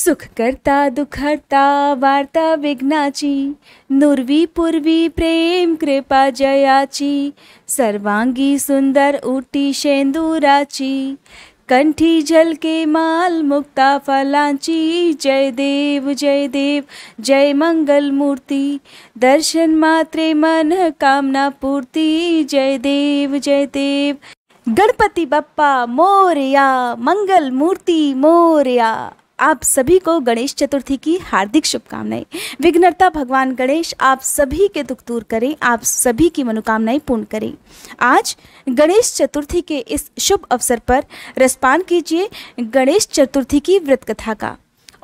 सुख करता दुखहर्ता वार्ता विघ्नाची नुर्वी पूर्वी प्रेम कृपा जयाची सर्वांगी सुंदर उटी शेंदुराची कंठी झलके माल मुक्ता फलांची जय देव जय देव जय मंगल मूर्ति दर्शन मात्रे मन कामना पूर्ति जय देव जय देव गणपति बप्पा मोरया मंगल मूर्ति मोरया आप सभी को गणेश चतुर्थी की हार्दिक शुभकामनाएं विघ्नता भगवान गणेश आप सभी के दुख दूर करें आप सभी की मनोकामनाएं पूर्ण करें आज गणेश चतुर्थी के इस शुभ अवसर पर रसपान कीजिए गणेश चतुर्थी की व्रत कथा का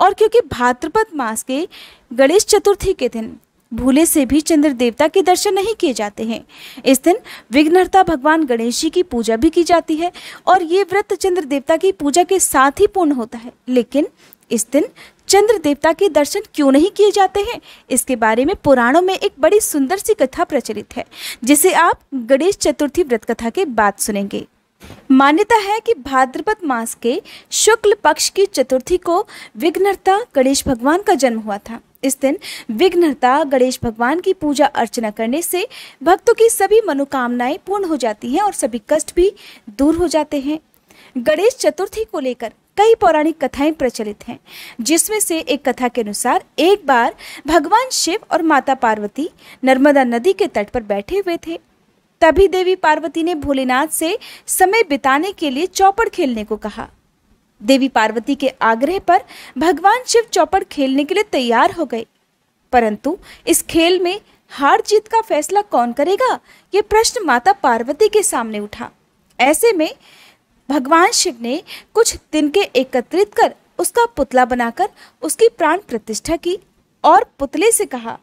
और क्योंकि भाद्रपद मास के गणेश चतुर्थी के दिन भूले से भी चंद्र देवता के दर्शन नहीं किए जाते हैं इस दिन विघ्नहर्ता भगवान गणेश जी की पूजा भी की जाती है और ये व्रत चंद्र देवता की पूजा के साथ ही पूर्ण होता है लेकिन इस दिन चंद्र देवता के दर्शन क्यों नहीं किए जाते हैं इसके बारे में पुराणों में एक बड़ी सुंदर सी कथा प्रचलित है जिसे आप गणेश चतुर्थी व्रत कथा के बाद सुनेंगे मान्यता है कि भाद्रपद मास के शुक्ल पक्ष की चतुर्थी को विघ्नता गणेश भगवान का जन्म हुआ था इस दिन विघ्नता गणेश भगवान की पूजा अर्चना करने से भक्तों की सभी मनोकामनाएं पूर्ण हो जाती हैं और सभी कष्ट भी दूर हो जाते हैं गणेश चतुर्थी को लेकर कई पौराणिक कथाएं प्रचलित हैं जिसमें से एक कथा के अनुसार एक बार भगवान शिव और माता पार्वती नर्मदा नदी के तट पर बैठे हुए थे तभी देवी पार्वती ने भोलेनाथ से समय बिताने के लिए चौपड़ खेलने को कहा देवी पार्वती के आग्रह पर भगवान शिव चौपड़ खेलने के लिए तैयार हो गए परंतु इस खेल में हार जीत का फैसला कौन करेगा ये प्रश्न माता पार्वती के सामने उठा ऐसे में भगवान शिव ने कुछ तिनके एकत्रित कर उसका पुतला बनाकर उसकी प्राण प्रतिष्ठा की और पुतले से कहा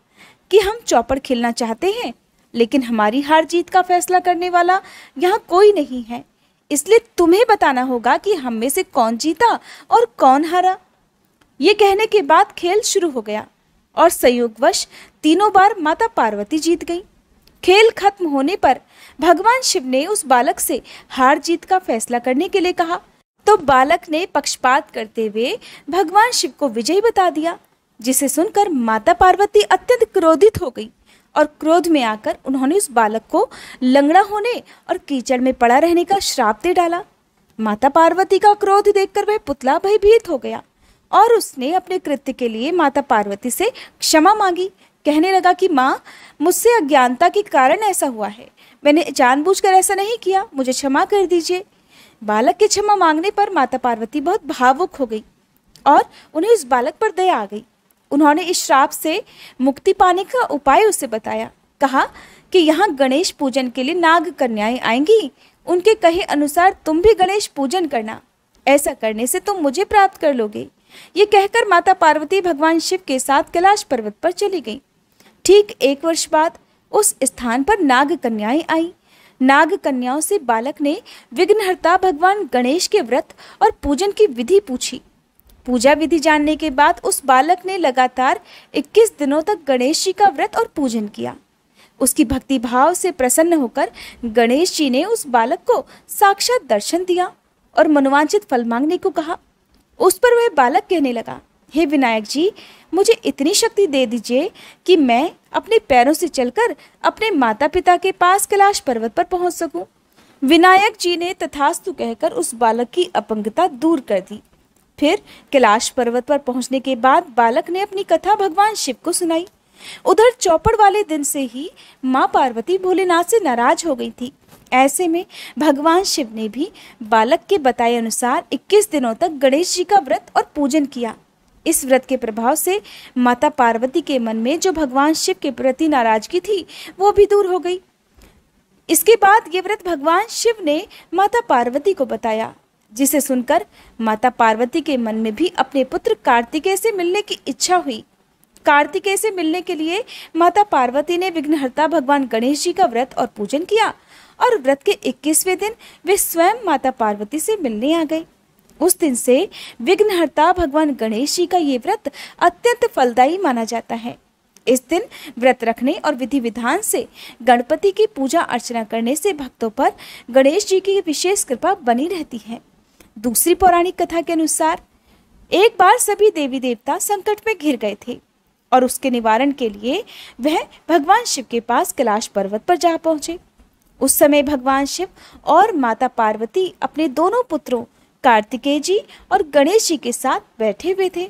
कि हम चौपड़ खेलना चाहते हैं लेकिन हमारी हार जीत का फैसला करने वाला यहाँ कोई नहीं है इसलिए तुम्हें बताना होगा कि हम में से कौन जीता और कौन हारा ये कहने के बाद खेल शुरू हो गया और संयोगवश तीनों बार माता पार्वती जीत गई खेल खत्म होने पर भगवान शिव ने उस बालक से हार जीत का फैसला करने के लिए कहा तो बालक ने पक्षपात करते हुए भगवान शिव को विजयी बता दिया जिसे सुनकर माता पार्वती अत्यंत क्रोधित हो गई और क्रोध में आकर उन्होंने उस बालक को लंगड़ा होने और कीचड़ में पड़ा रहने का श्राप दे डाला माता पार्वती का क्रोध देखकर वह पुतला भयभीत हो गया और उसने अपने कृत्य के लिए माता पार्वती से क्षमा मांगी कहने लगा कि माँ मुझसे अज्ञानता के कारण ऐसा हुआ है मैंने जानबूझकर ऐसा नहीं किया मुझे क्षमा कर दीजिए बालक के क्षमा मांगने पर माता पार्वती बहुत भावुक हो गई और उन्हें उस बालक पर दया आ गई उन्होंने इस श्राप से मुक्ति पाने का उपाय उसे बताया कहा कि यहाँ गणेश पूजन के लिए नाग कन्याएं आएंगी उनके कहे अनुसार तुम भी गणेश पूजन करना ऐसा करने से तुम मुझे प्राप्त कर लोगे ये कहकर माता पार्वती भगवान शिव के साथ कैलाश पर्वत पर चली गई ठीक एक वर्ष बाद उस स्थान पर नाग कन्याएं आई नाग कन्याओं से बालक ने विघ्नहर्ता भगवान गणेश के व्रत और पूजन की विधि पूछी पूजा विधि जानने के बाद उस बालक ने लगातार 21 दिनों तक गणेश जी का व्रत और पूजन किया उसकी भक्ति भाव से प्रसन्न होकर गणेश जी ने उस बालक को साक्षात दर्शन दिया और मनोवांछित फल मांगने को कहा उस पर वह बालक कहने लगा हे विनायक जी मुझे इतनी शक्ति दे दीजिए कि मैं अपने पैरों से चलकर अपने माता पिता के पास कैलाश पर्वत पर पहुंच सकूं। विनायक जी ने तथास्तु कहकर उस बालक की अपंगता दूर कर दी फिर कैलाश पर्वत पर पहुंचने के बाद बालक ने अपनी कथा भगवान शिव को सुनाई उधर चौपड़ वाले दिन से ही माँ पार्वती भोलेनाथ से नाराज हो गई थी ऐसे में भगवान शिव ने भी बालक के बताए अनुसार 21 दिनों तक गणेश जी का व्रत और पूजन किया इस व्रत के प्रभाव से माता पार्वती के मन में जो भगवान शिव के प्रति नाराजगी थी वो भी दूर हो गई इसके बाद ये व्रत भगवान शिव ने माता पार्वती को बताया जिसे सुनकर माता पार्वती के मन में भी अपने पुत्र कार्तिकेय से मिलने की इच्छा हुई कार्तिकेय से मिलने के लिए माता पार्वती ने विघ्नहर्ता भगवान गणेश जी का व्रत और पूजन किया और व्रत के 21वें दिन वे स्वयं माता पार्वती से मिलने आ गए उस दिन से विघ्नहर्ता भगवान गणेश जी का ये व्रत अत्यंत फलदायी माना जाता है इस दिन व्रत रखने और विधि विधान से गणपति की पूजा अर्चना करने से भक्तों पर गणेश जी की विशेष कृपा बनी रहती है दूसरी पौराणिक कथा के अनुसार एक बार सभी देवी देवता संकट में घिर गए थे और उसके निवारण के लिए वह भगवान शिव के पास कैलाश पर्वत पर जा पहुंचे उस समय भगवान शिव और माता पार्वती अपने दोनों पुत्रों कार्तिकेय जी और गणेश जी के साथ बैठे हुए थे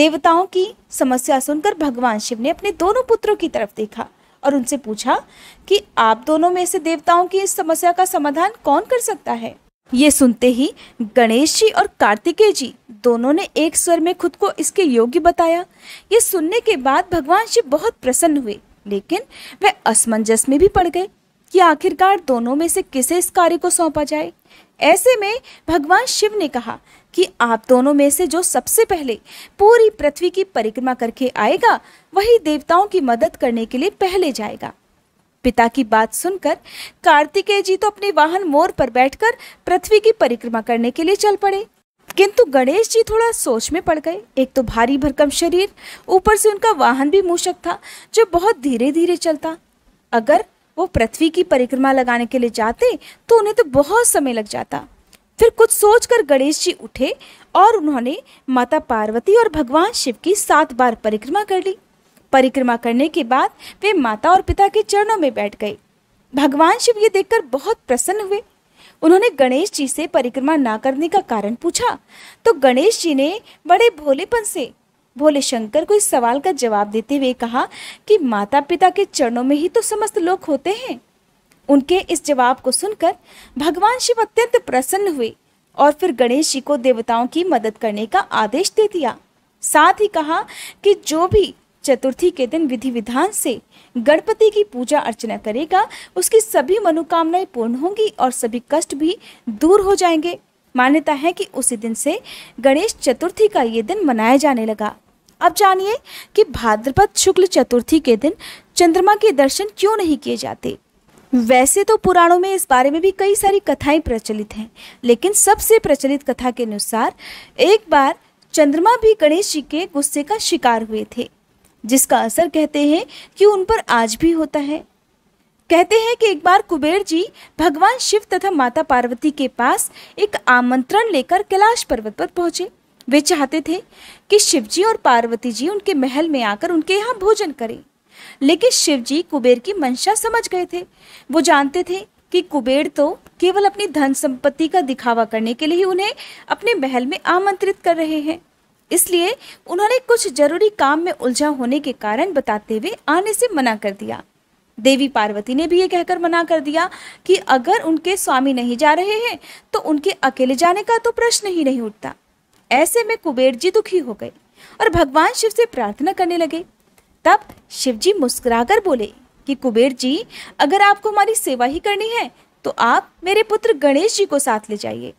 देवताओं की समस्या सुनकर भगवान शिव ने अपने दोनों पुत्रों की तरफ देखा और उनसे पूछा कि आप दोनों में से देवताओं की इस समस्या का समाधान कौन कर सकता है ये सुनते ही गणेश जी और कार्तिकेय जी दोनों ने एक स्वर में खुद को इसके योग्य बताया ये सुनने के बाद भगवान शिव बहुत प्रसन्न हुए लेकिन वह असमंजस में भी पड़ गए कि आखिरकार दोनों में से किसे इस कार्य को सौंपा जाए ऐसे में भगवान शिव ने कहा कि आप दोनों में से जो सबसे पहले पूरी पृथ्वी की परिक्रमा करके आएगा वही देवताओं की मदद करने के लिए पहले जाएगा पिता की बात सुनकर कार्तिकेय जी तो अपने वाहन मोर पर बैठकर पृथ्वी की परिक्रमा करने के लिए चल पड़े किंतु गणेश जी थोड़ा सोच में पड़ गए एक तो भारी भरकम शरीर ऊपर से उनका वाहन भी मूषक था जो बहुत धीरे धीरे चलता अगर वो पृथ्वी की परिक्रमा लगाने के लिए जाते तो उन्हें तो बहुत समय लग जाता फिर कुछ सोचकर गणेश जी उठे और उन्होंने माता पार्वती और भगवान शिव की सात बार परिक्रमा कर ली परिक्रमा करने के बाद वे माता और पिता के चरणों में बैठ गए भगवान शिव ये देखकर बहुत प्रसन्न हुए उन्होंने गणेश जी से परिक्रमा ना करने का कारण पूछा तो गणेश जी ने बड़े भोलेपन से भोले शंकर को इस सवाल का जवाब देते हुए कहा कि माता पिता के चरणों में ही तो समस्त लोग होते हैं उनके इस जवाब को सुनकर भगवान शिव अत्यंत प्रसन्न हुए और फिर गणेश जी को देवताओं की मदद करने का आदेश दे दिया साथ ही कहा कि जो भी चतुर्थी के दिन विधि विधान से गणपति की पूजा अर्चना करेगा उसकी सभी मनोकामनाएं पूर्ण होंगी और सभी कष्ट भी दूर हो जाएंगे मान्यता है कि उसी दिन से गणेश चतुर्थी का ये दिन मनाया जाने लगा अब जानिए कि भाद्रपद शुक्ल चतुर्थी के दिन चंद्रमा के दर्शन क्यों नहीं किए जाते वैसे तो पुराणों में इस बारे में भी कई सारी कथाएं प्रचलित हैं लेकिन सबसे प्रचलित कथा के अनुसार एक बार चंद्रमा भी गणेश जी के गुस्से का शिकार हुए थे जिसका असर कहते हैं कि उन पर आज भी होता है कहते हैं कि एक बार कुबेर जी भगवान शिव तथा माता पार्वती के पास एक आमंत्रण लेकर कैलाश पर्वत पर पहुंचे वे चाहते थे कि शिव जी और पार्वती जी उनके महल में आकर उनके यहाँ भोजन करें लेकिन शिव जी कुबेर की मंशा समझ गए थे वो जानते थे कि कुबेर तो केवल अपनी धन संपत्ति का दिखावा करने के लिए उन्हें अपने महल में आमंत्रित कर रहे हैं इसलिए उन्होंने कुछ जरूरी काम में उलझा होने के कारण बताते हुए आने से मना कर दिया देवी पार्वती ने भी ये कहकर मना कर दिया कि अगर उनके स्वामी नहीं जा रहे हैं तो उनके अकेले जाने का तो प्रश्न ही नहीं उठता ऐसे में कुबेर जी दुखी हो गए और भगवान शिव से प्रार्थना करने लगे तब शिव जी मुस्कुराकर बोले कि कुबेर जी अगर आपको हमारी सेवा ही करनी है तो आप मेरे पुत्र गणेश जी को साथ ले जाइए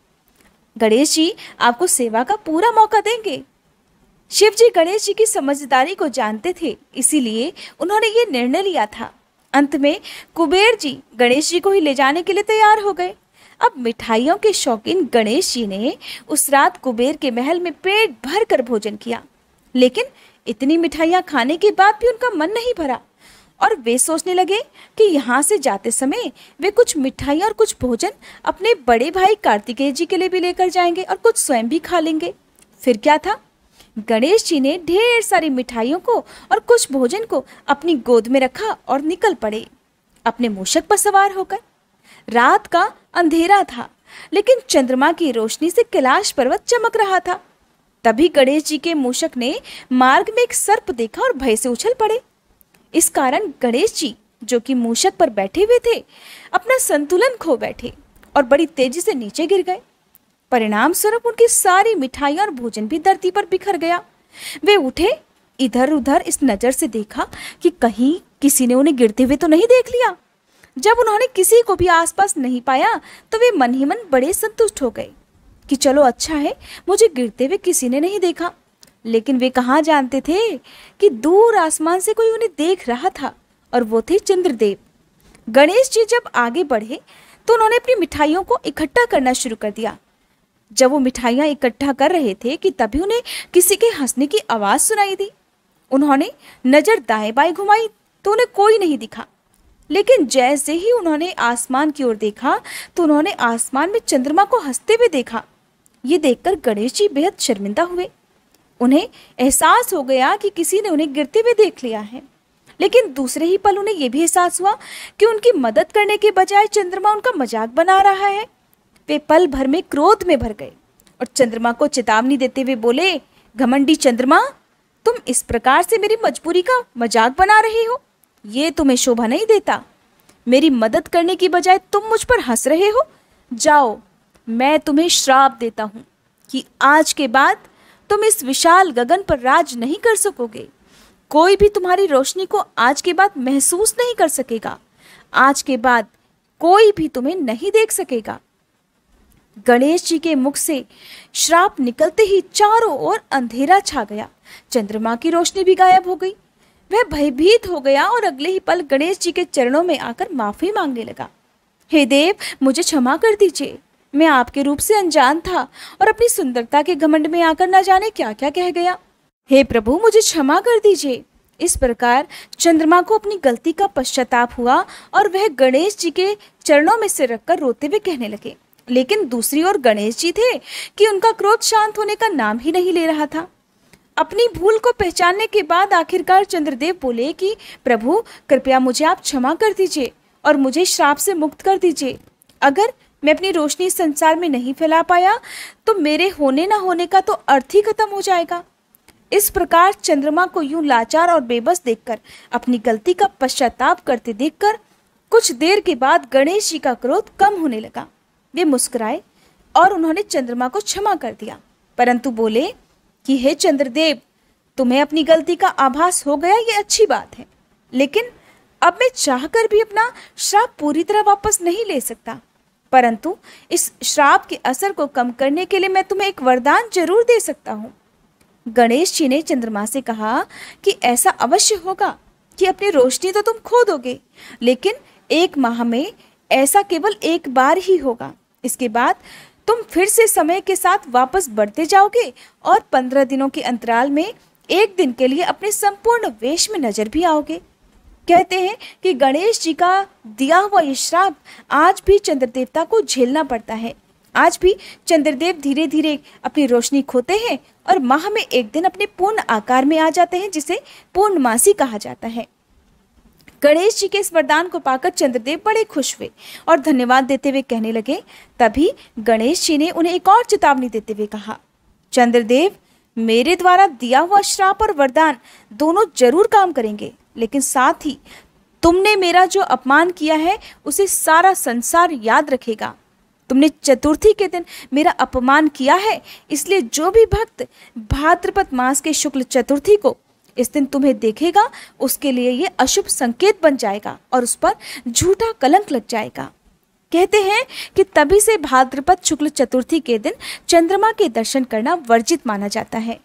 गणेश जी आपको सेवा का पूरा मौका देंगे शिव जी गणेश जी की समझदारी को जानते थे इसीलिए उन्होंने ये निर्णय लिया था अंत में कुबेर जी गणेश जी को ही ले जाने के लिए तैयार हो गए अब मिठाइयों के शौकीन गणेश जी ने उस रात कुबेर के महल में पेट भर कर भोजन किया लेकिन इतनी मिठाइयाँ खाने के बाद भी उनका मन नहीं भरा और वे सोचने लगे कि यहाँ से जाते समय वे कुछ मिठाइयाँ और कुछ भोजन अपने बड़े भाई कार्तिकेय जी के लिए भी लेकर जाएंगे और कुछ स्वयं भी खा लेंगे फिर क्या था गणेश जी ने ढेर सारी मिठाइयों को और कुछ भोजन को अपनी गोद में रखा और निकल पड़े अपने मूषक पर सवार होकर रात का अंधेरा था लेकिन चंद्रमा की रोशनी से कैलाश पर्वत चमक रहा था तभी गणेश जी के मूषक ने मार्ग में एक सर्प देखा और भय से उछल पड़े इस कारण गणेश जी जो कि मूषक पर बैठे हुए थे अपना संतुलन खो बैठे और बड़ी तेजी से नीचे गिर गए परिणाम स्वरूप उनकी सारी मिठाइयाँ और भोजन भी धरती पर बिखर गया वे उठे इधर उधर इस नज़र से देखा कि कहीं किसी ने उन्हें गिरते हुए तो नहीं देख लिया जब उन्होंने किसी को भी आसपास नहीं पाया तो वे मन ही मन बड़े संतुष्ट हो गए कि चलो अच्छा है मुझे गिरते हुए किसी ने नहीं देखा लेकिन वे कहाँ जानते थे कि दूर आसमान से कोई उन्हें देख रहा था और वो थे चंद्रदेव गणेश जी जब आगे बढ़े तो उन्होंने अपनी मिठाइयों को इकट्ठा करना शुरू कर दिया जब वो मिठाइयाँ इकट्ठा कर रहे थे कि तभी उन्हें किसी के हंसने की आवाज़ सुनाई दी उन्होंने नज़र दाएं बाएं घुमाई तो उन्हें कोई नहीं दिखा लेकिन जैसे ही उन्होंने आसमान की ओर देखा तो उन्होंने आसमान में चंद्रमा को हंसते हुए देखा ये देखकर गणेश जी बेहद शर्मिंदा हुए उन्हें एहसास हो गया कि किसी ने उन्हें गिरते हुए देख लिया है लेकिन दूसरे ही पल उन्हें यह भी एहसास हुआ कि उनकी मदद करने के बजाय चंद्रमा उनका मजाक बना रहा है वे पल भर में क्रोध में भर गए और चंद्रमा को चेतावनी देते हुए बोले घमंडी चंद्रमा तुम इस प्रकार से मेरी मजबूरी का मजाक बना रहे हो ये तुम्हें शोभा नहीं देता मेरी मदद करने की बजाय तुम मुझ पर हंस रहे हो जाओ मैं तुम्हें श्राप देता हूँ कि आज के बाद तुम इस विशाल गगन पर राज नहीं कर सकोगे कोई भी तुम्हारी रोशनी को आज के बाद महसूस नहीं कर सकेगा आज के बाद कोई भी तुम्हें नहीं देख सकेगा गणेश जी के मुख से श्राप निकलते ही चारों ओर अंधेरा छा गया चंद्रमा की रोशनी भी गायब हो गई वह भयभीत हो गया और अगले ही पल गणेश जी के चरणों में आकर माफी मांगने लगा हे देव मुझे क्षमा कर दीजिए मैं आपके रूप से अनजान था और अपनी सुंदरता के घमंड में आकर ना जाने क्या क्या कह गया हे प्रभु मुझे क्षमा कर दीजिए इस प्रकार चंद्रमा को अपनी गलती का पश्चाताप हुआ और वह गणेश जी के चरणों में सिर रखकर रोते हुए कहने लगे लेकिन दूसरी ओर गणेश जी थे कि उनका क्रोध शांत होने का नाम ही नहीं ले रहा था अपनी भूल को पहचानने के बाद आखिरकार चंद्रदेव बोले कि प्रभु कृपया मुझे आप क्षमा कर दीजिए और मुझे श्राप से मुक्त कर दीजिए अगर मैं अपनी रोशनी संसार में नहीं फैला पाया तो मेरे होने ना होने का तो अर्थ ही खत्म हो जाएगा इस प्रकार चंद्रमा को यूं लाचार और बेबस देखकर अपनी गलती का पश्चाताप करते देखकर कुछ देर के बाद गणेश जी का क्रोध कम होने लगा वे मुस्कुराए और उन्होंने चंद्रमा को क्षमा कर दिया परंतु बोले कि हे चंद्रदेव तुम्हें अपनी गलती का आभास हो गया ये अच्छी बात है लेकिन अब मैं चाहकर भी अपना श्राप पूरी तरह वापस नहीं ले सकता परंतु इस श्राप के असर को कम करने के लिए मैं तुम्हें एक वरदान जरूर दे सकता हूँ गणेश जी ने चंद्रमा से कहा कि ऐसा अवश्य होगा कि अपनी रोशनी तो तुम खो दोगे लेकिन एक माह में ऐसा केवल एक बार ही होगा इसके बाद तुम फिर से समय के साथ वापस बढ़ते जाओगे और पंद्रह दिनों के अंतराल में एक दिन के लिए अपने संपूर्ण वेश में नजर भी आओगे कहते हैं कि गणेश जी का दिया हुआ ये श्राप आज भी चंद्र देवता को झेलना पड़ता है आज भी चंद्रदेव धीरे धीरे अपनी रोशनी खोते हैं और माह में एक दिन अपने पूर्ण आकार में आ जाते हैं जिसे पूर्णमासी कहा जाता है गणेश जी के इस वरदान को पाकर चंद्रदेव बड़े खुश हुए और धन्यवाद देते हुए कहने लगे तभी गणेश जी ने उन्हें एक और चेतावनी देते हुए कहा चंद्रदेव मेरे द्वारा दिया हुआ श्राप और वरदान दोनों जरूर काम करेंगे लेकिन साथ ही तुमने मेरा जो अपमान किया है उसे सारा संसार याद रखेगा तुमने चतुर्थी के दिन मेरा अपमान किया है इसलिए जो भी भक्त भाद्रपद मास के शुक्ल चतुर्थी को इस दिन तुम्हें देखेगा उसके लिए ये अशुभ संकेत बन जाएगा और उस पर झूठा कलंक लग जाएगा कहते हैं कि तभी से भाद्रपद शुक्ल चतुर्थी के दिन चंद्रमा के दर्शन करना वर्जित माना जाता है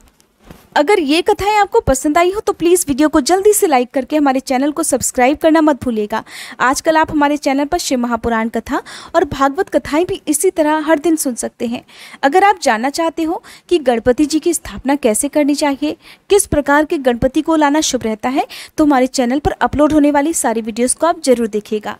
अगर ये कथाएं आपको पसंद आई हो तो प्लीज़ वीडियो को जल्दी से लाइक करके हमारे चैनल को सब्सक्राइब करना मत भूलिएगा आजकल आप हमारे चैनल पर शिव महापुराण कथा और भागवत कथाएं भी इसी तरह हर दिन सुन सकते हैं अगर आप जानना चाहते हो कि गणपति जी की स्थापना कैसे करनी चाहिए किस प्रकार के गणपति को लाना शुभ रहता है तो हमारे चैनल पर अपलोड होने वाली सारी वीडियोज़ को आप जरूर देखेगा